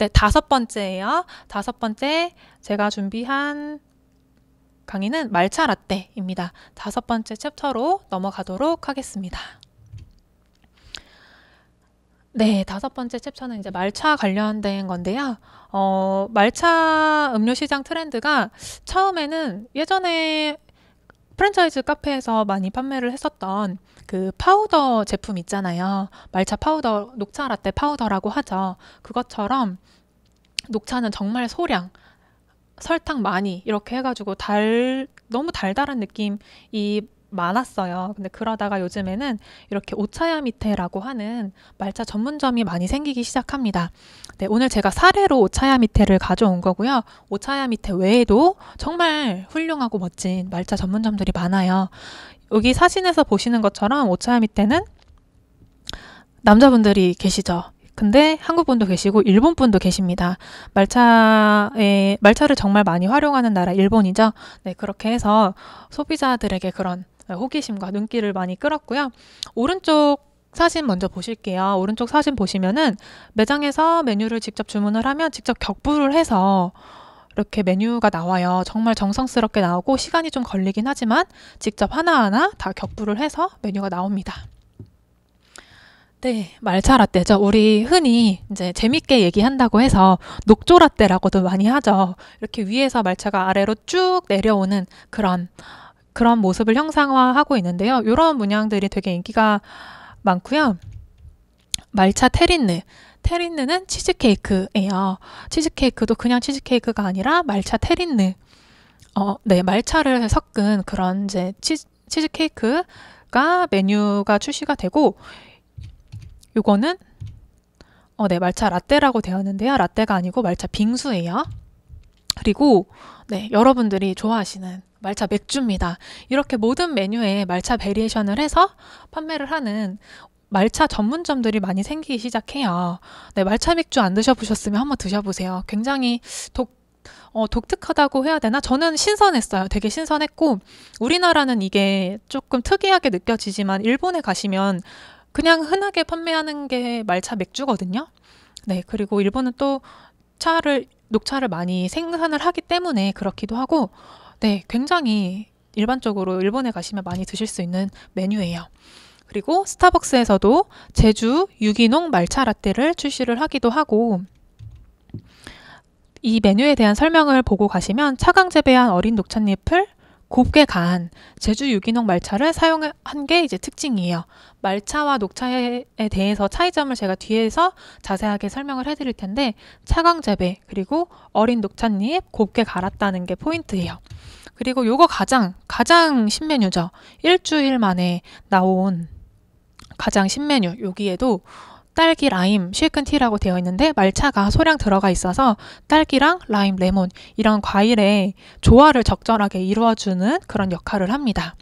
네, 다섯 번째예요. 다섯 번째 제가 준비한 강의는 말차 라떼입니다. 다섯 번째 챕터로 넘어가도록 하겠습니다. 네, 다섯 번째 챕터는 이제 말차 관련된 건데요. 어, 말차 음료 시장 트렌드가 처음에는 예전에 프랜차이즈 카페에서 많이 판매를 했었던 그 파우더 제품 있잖아요. 말차 파우더, 녹차 라떼 파우더라고 하죠. 그것처럼 녹차는 정말 소량, 설탕 많이 이렇게 해가지고 달, 너무 달달한 느낌이 많았어요. 근데 그러다가 요즘에는 이렇게 오차야 밑에라고 하는 말차 전문점이 많이 생기기 시작합니다. 네, 오늘 제가 사례로 오차야 밑에를 가져온 거고요. 오차야 밑에 외에도 정말 훌륭하고 멋진 말차 전문점들이 많아요. 여기 사진에서 보시는 것처럼 오차야 밑에는 남자분들이 계시죠. 근데 한국 분도 계시고 일본 분도 계십니다. 말차에 말차를 정말 많이 활용하는 나라 일본이죠. 네, 그렇게 해서 소비자들에게 그런 네, 호기심과 눈길을 많이 끌었고요. 오른쪽 사진 먼저 보실게요. 오른쪽 사진 보시면은 매장에서 메뉴를 직접 주문을 하면 직접 격부를 해서 이렇게 메뉴가 나와요. 정말 정성스럽게 나오고 시간이 좀 걸리긴 하지만 직접 하나하나 다 격부를 해서 메뉴가 나옵니다. 네, 말차 라떼죠. 우리 흔히 이제 재밌게 얘기한다고 해서 녹조 라떼라고도 많이 하죠. 이렇게 위에서 말차가 아래로 쭉 내려오는 그런 그런 모습을 형상화하고 있는데요. 이런 문양들이 되게 인기가 많고요. 말차 테린느. 테린느는 치즈케이크예요. 치즈케이크도 그냥 치즈케이크가 아니라 말차 테린느. 어, 네, 말차를 섞은 그런 이제 치 치즈케이크가 메뉴가 출시가 되고 요거는 어, 네, 말차 라떼라고 되었는데요. 라떼가 아니고 말차 빙수예요. 그리고 네, 여러분들이 좋아하시는 말차 맥주입니다. 이렇게 모든 메뉴에 말차 베리에이션을 해서 판매를 하는 말차 전문점들이 많이 생기기 시작해요. 네, 말차 맥주 안 드셔보셨으면 한번 드셔보세요. 굉장히 독, 어, 독특하다고 해야 되나? 저는 신선했어요. 되게 신선했고, 우리나라는 이게 조금 특이하게 느껴지지만, 일본에 가시면 그냥 흔하게 판매하는 게 말차 맥주거든요. 네, 그리고 일본은 또 차를 녹차를 많이 생산을 하기 때문에 그렇기도 하고 네, 굉장히 일반적으로 일본에 가시면 많이 드실 수 있는 메뉴예요. 그리고 스타벅스에서도 제주 유기농 말차 라떼를 출시를 하기도 하고 이 메뉴에 대한 설명을 보고 가시면 차강 재배한 어린 녹차잎을 곱게 간 제주 유기농 말차를 사용한 게 이제 특징이에요. 말차와 녹차에 대해서 차이점을 제가 뒤에서 자세하게 설명을 해드릴 텐데 차광 재배 그리고 어린 녹차잎 곱게 갈았다는 게 포인트예요. 그리고 요거 가장 가장 신메뉴죠. 일주일 만에 나온 가장 신메뉴 여기에도 딸기, 라임, 쉐이큰티라고 되어 있는데 말차가 소량 들어가 있어서 딸기랑 라임, 레몬 이런 과일의 조화를 적절하게 이루어주는 그런 역할을 합니다.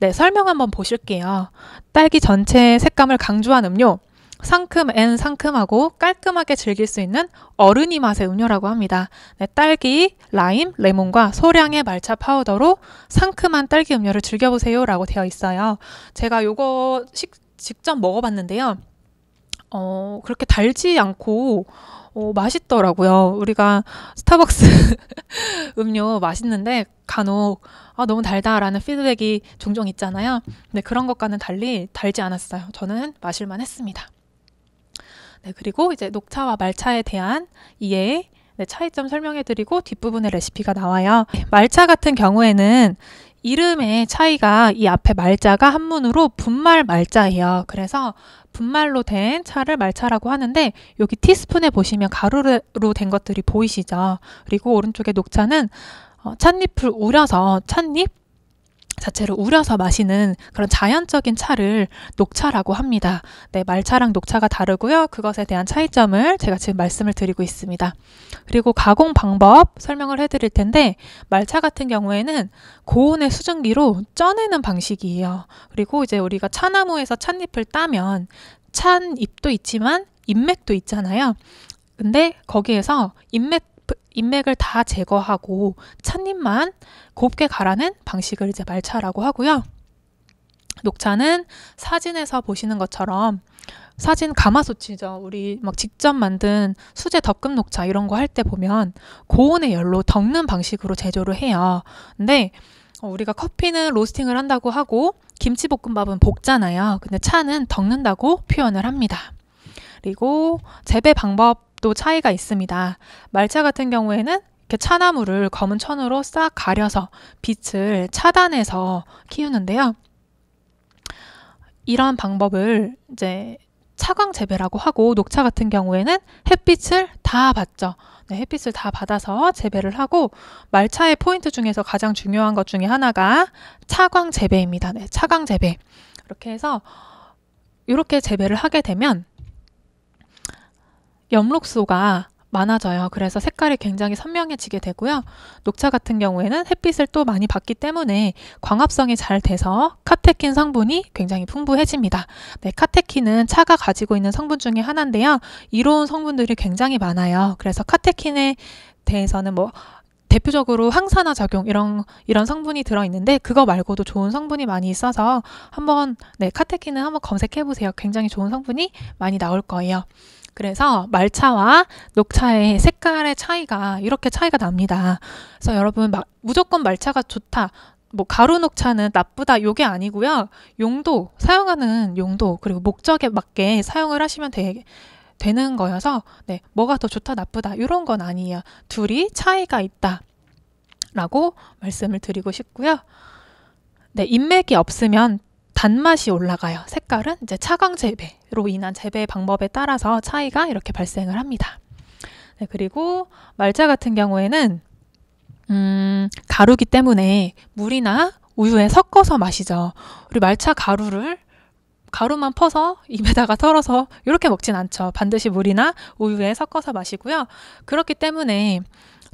네, 설명 한번 보실게요. 딸기 전체의 색감을 강조한 음료, 상큼 앤 상큼하고 깔끔하게 즐길 수 있는 어른이 맛의 음료라고 합니다. 네, 딸기, 라임, 레몬과 소량의 말차 파우더로 상큼한 딸기 음료를 즐겨보세요 라고 되어 있어요. 제가 요거 식, 직접 먹어봤는데요. 어, 그렇게 달지 않고 어, 맛있더라고요. 우리가 스타벅스 음료 맛있는데 간혹 아, 너무 달다라는 피드백이 종종 있잖아요. 근데 그런 것과는 달리 달지 않았어요. 저는 마실만 했습니다. 네, 그리고 이제 녹차와 말차에 대한 이해 네, 차이점 설명해드리고 뒷부분에 레시피가 나와요. 말차 같은 경우에는 이름의 차이가 이 앞에 말자가 한문으로 분말 말자예요. 그래서 분말로 된 차를 말차라고 하는데 여기 티스푼에 보시면 가루로 된 것들이 보이시죠? 그리고 오른쪽에 녹차는 어, 찻잎을 우려서 찻잎 자체로 우려서 마시는 그런 자연적인 차를 녹차라고 합니다. 네, 말차랑 녹차가 다르고요. 그것에 대한 차이점을 제가 지금 말씀을 드리고 있습니다. 그리고 가공 방법 설명을 해드릴 텐데 말차 같은 경우에는 고온의 수증기로 쪄내는 방식이에요. 그리고 이제 우리가 차나무에서 찻잎을 따면 찻잎도 있지만 인맥도 있잖아요. 근데 거기에서 인맥 인맥을 다 제거하고 찻잎만 곱게 갈아낸 방식을 이제 말차라고 하고요. 녹차는 사진에서 보시는 것처럼 사진 가마솥이죠. 우리 막 직접 만든 수제 덕금 녹차 이런 거 할 때 보면 고온의 열로 덕는 방식으로 제조를 해요. 근데 어, 우리가 커피는 로스팅을 한다고 하고 김치볶음밥은 볶잖아요. 근데 차는 덕는다고 표현을 합니다. 그리고 재배 방법 또 차이가 있습니다. 말차 같은 경우에는 이렇게 차나무를 검은 천으로 싹 가려서 빛을 차단해서 키우는데요. 이러한 방법을 이제 차광 재배라고 하고 녹차 같은 경우에는 햇빛을 다 받죠. 네, 햇빛을 다 받아서 재배를 하고 말차의 포인트 중에서 가장 중요한 것 중에 하나가 차광 재배입니다. 네, 차광 재배. 이렇게 해서 이렇게 재배를 하게 되면 엽록소가 많아져요. 그래서 색깔이 굉장히 선명해지게 되고요. 녹차 같은 경우에는 햇빛을 또 많이 받기 때문에 광합성이 잘 돼서 카테킨 성분이 굉장히 풍부해집니다. 네, 카테킨은 차가 가지고 있는 성분 중에 하나인데요. 이로운 성분들이 굉장히 많아요. 그래서 카테킨에 대해서는 뭐 대표적으로 항산화 작용 이런 이런 성분이 들어 있는데 그거 말고도 좋은 성분이 많이 있어서 한번 네 카테킨은 한번 검색해 보세요. 굉장히 좋은 성분이 많이 나올 거예요. 그래서 말차와 녹차의 색깔의 차이가 이렇게 차이가 납니다. 그래서 여러분 막 무조건 말차가 좋다. 뭐 가루 녹차는 나쁘다 요게 아니고요. 용도, 사용하는 용도 그리고 목적에 맞게 사용을 하시면 되, 되는 거여서 네, 뭐가 더 좋다 나쁘다 이런 건 아니에요. 둘이 차이가 있다. 라고 말씀을 드리고 싶고요. 네, 인맥이 없으면 단맛이 올라가요. 색깔은 이제 차광 재배로 인한 재배 방법에 따라서 차이가 이렇게 발생을 합니다. 네, 그리고 말자 같은 경우에는 음, 가루기 때문에 물이나 우유에 섞어서 마시죠. 우리 말차 가루를 가루만 퍼서 입에다가 털어서 이렇게 먹진 않죠. 반드시 물이나 우유에 섞어서 마시고요. 그렇기 때문에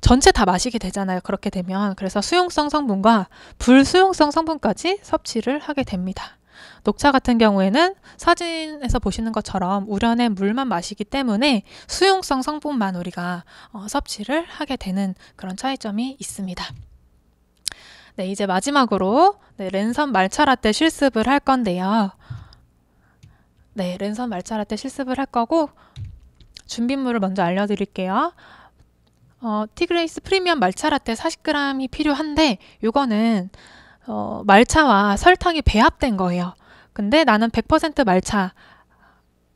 전체 다 마시게 되잖아요. 그렇게 되면. 그래서 수용성 성분과 불수용성 성분까지 섭취를 하게 됩니다. 녹차 같은 경우에는 사진에서 보시는 것처럼 우려낸 물만 마시기 때문에 수용성 성분만 우리가 어, 섭취를 하게 되는 그런 차이점이 있습니다. 네, 이제 마지막으로 네, 랜선 말차 라떼 실습을 할 건데요. 네, 랜선 말차 라떼 실습을 할 거고 준비물을 먼저 알려드릴게요. 어, 티그레이스 프리미엄 말차 라떼 40g이 필요한데 요거는 어, 말차와 설탕이 배합된 거예요. 근데 나는 100% 말차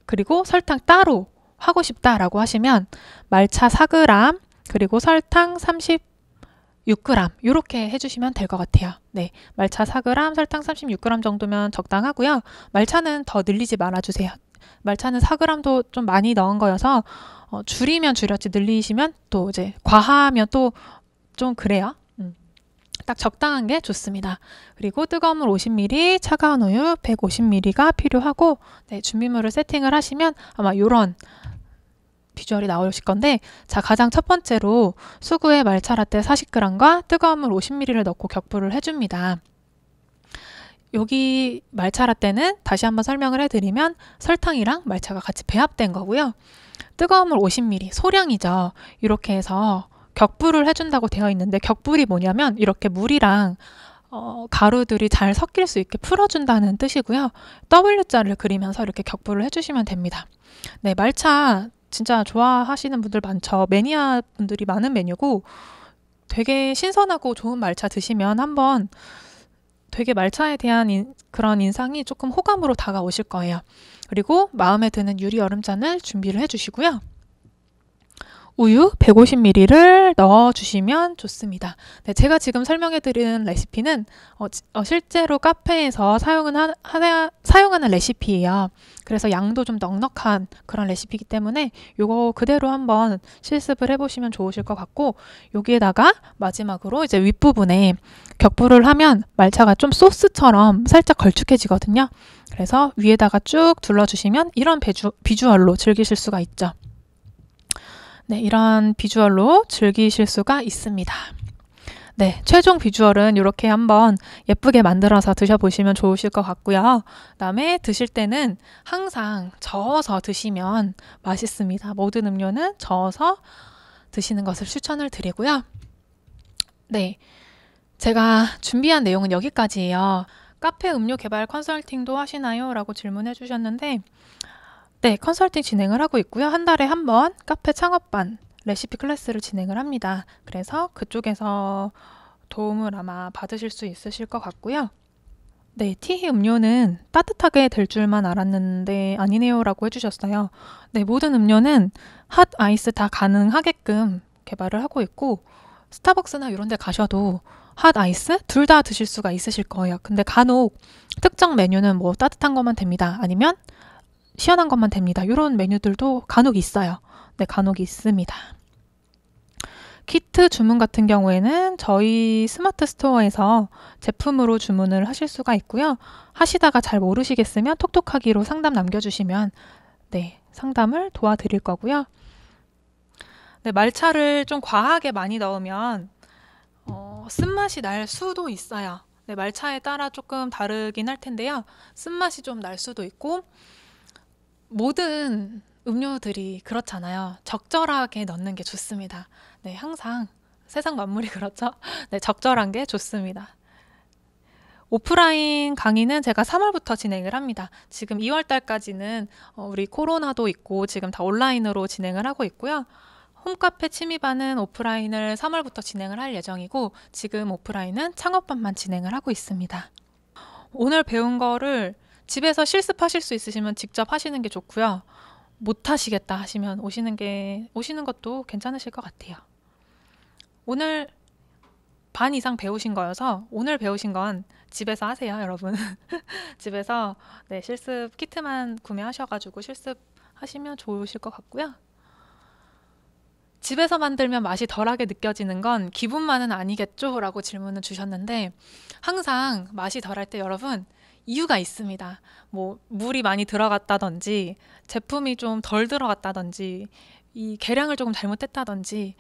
그리고 설탕 따로 하고 싶다라고 하시면 말차 4g 그리고 설탕 36g 이렇게 해주시면 될 것 같아요. 네, 말차 4g, 설탕 36g 정도면 적당하고요. 말차는 더 늘리지 말아주세요. 말차는 4g도 좀 많이 넣은 거여서 어, 줄이면 줄였지 늘리시면 또 이제 과하면 또 좀 그래요. 음. 딱 적당한 게 좋습니다. 그리고 뜨거운 물 50ml, 차가운 우유 150ml가 필요하고 네, 준비물을 세팅을 하시면 아마 요런 비주얼이 나오실 건데 자 가장 첫 번째로 수구에 말차 라떼 40g과 뜨거운 물 50ml를 넣고 격불을 해줍니다. 여기 말차라 때는 다시 한번 설명을 해드리면 설탕이랑 말차가 같이 배합된 거고요. 뜨거운 물 50ml 소량이죠. 이렇게 해서 격불을 해준다고 되어 있는데 격불이 뭐냐면 이렇게 물이랑 어, 가루들이 잘 섞일 수 있게 풀어준다는 뜻이고요. W자를 그리면서 이렇게 격불을 해주시면 됩니다. 네, 말차 진짜 좋아하시는 분들 많죠. 매니아 분들이 많은 메뉴고 되게 신선하고 좋은 말차 드시면 한번 되게 말차에 대한 인, 그런 인상이 조금 호감으로 다가오실 거예요. 그리고 마음에 드는 유리 얼음잔을 준비를 해주시고요. 우유 150ml를 넣어주시면 좋습니다. 네, 제가 지금 설명해드린 레시피는 어, 어, 실제로 카페에서 사용은 하, 하, 사용하는 레시피예요. 그래서 양도 좀 넉넉한 그런 레시피이기 때문에 이거 그대로 한번 실습을 해보시면 좋으실 것 같고 여기에다가 마지막으로 이제 윗부분에 격불을 하면 말차가 좀 소스처럼 살짝 걸쭉해지거든요. 그래서 위에다가 쭉 둘러주시면 이런 비주, 비주얼로 즐기실 수가 있죠. 네, 이런 비주얼로 즐기실 수가 있습니다. 네, 최종 비주얼은 이렇게 한번 예쁘게 만들어서 드셔보시면 좋으실 것 같고요. 그다음에 드실 때는 항상 저어서 드시면 맛있습니다. 모든 음료는 저어서 드시는 것을 추천을 드리고요. 네, 제가 준비한 내용은 여기까지예요. 카페 음료 개발 컨설팅도 하시나요? 라고 질문해 주셨는데 네, 컨설팅 진행을 하고 있고요. 한 달에 한 번 카페 창업반 레시피 클래스를 진행을 합니다. 그래서 그쪽에서 도움을 아마 받으실 수 있으실 것 같고요. 네, 티히 음료는 따뜻하게 될 줄만 알았는데 아니네요라고 해주셨어요. 네, 모든 음료는 핫 아이스 다 가능하게끔 개발을 하고 있고 스타벅스나 이런 데 가셔도 핫 아이스 둘 다 드실 수가 있으실 거예요. 근데 간혹 특정 메뉴는 뭐 따뜻한 것만 됩니다. 아니면 시원한 것만 됩니다. 이런 메뉴들도 간혹 있어요. 네, 간혹 있습니다. 키트 주문 같은 경우에는 저희 스마트 스토어에서 제품으로 주문을 하실 수가 있고요. 하시다가 잘 모르시겠으면 톡톡하기로 상담 남겨주시면 네, 상담을 도와드릴 거고요. 네, 말차를 좀 과하게 많이 넣으면 어, 쓴맛이 날 수도 있어요. 네, 말차에 따라 조금 다르긴 할 텐데요. 쓴맛이 좀 날 수도 있고 모든 음료들이 그렇잖아요. 적절하게 넣는 게 좋습니다. 네, 항상 세상 만물이 그렇죠. 네, 적절한 게 좋습니다. 오프라인 강의는 제가 3월부터 진행을 합니다. 지금 2월 달까지는 어, 우리 코로나도 있고 지금 다 온라인으로 진행을 하고 있고요. 홈카페 취미반은 오프라인을 3월부터 진행을 할 예정이고 지금 오프라인은 창업반만 진행을 하고 있습니다. 오늘 배운 거를 집에서 실습하실 수 있으시면 직접 하시는 게 좋고요. 못 하시겠다 하시면 오시는 게 오시는 것도 괜찮으실 것 같아요. 오늘 반 이상 배우신 거여서 오늘 배우신 건 집에서 하세요, 여러분. 집에서 네, 실습 키트만 구매하셔 가지고 실습 하시면 좋으실 것 같고요. 집에서 만들면 맛이 덜하게 느껴지는 건 기분만은 아니겠죠? 라고 질문을 주셨는데 항상 맛이 덜할 때 여러분 이유가 있습니다. 뭐 물이 많이 들어갔다든지 제품이 좀 덜 들어갔다든지 이 계량을 조금 잘못했다든지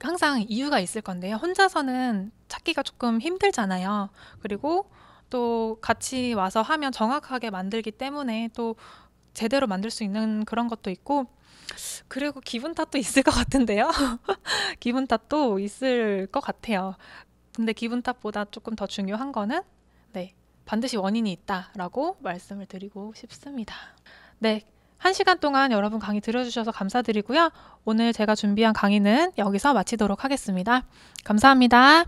항상 이유가 있을 건데요. 혼자서는 찾기가 조금 힘들잖아요. 그리고 또 같이 와서 하면 정확하게 만들기 때문에 또 제대로 만들 수 있는 그런 것도 있고 그리고 기분 탓도 있을 것 같은데요. 기분 탓도 있을 것 같아요. 근데 기분 탓보다 조금 더 중요한 거는 네 반드시 원인이 있다라고 말씀을 드리고 싶습니다. 네. 한 시간 동안 여러분 강의 들어주셔서 감사드리고요. 오늘 제가 준비한 강의는 여기서 마치도록 하겠습니다. 감사합니다.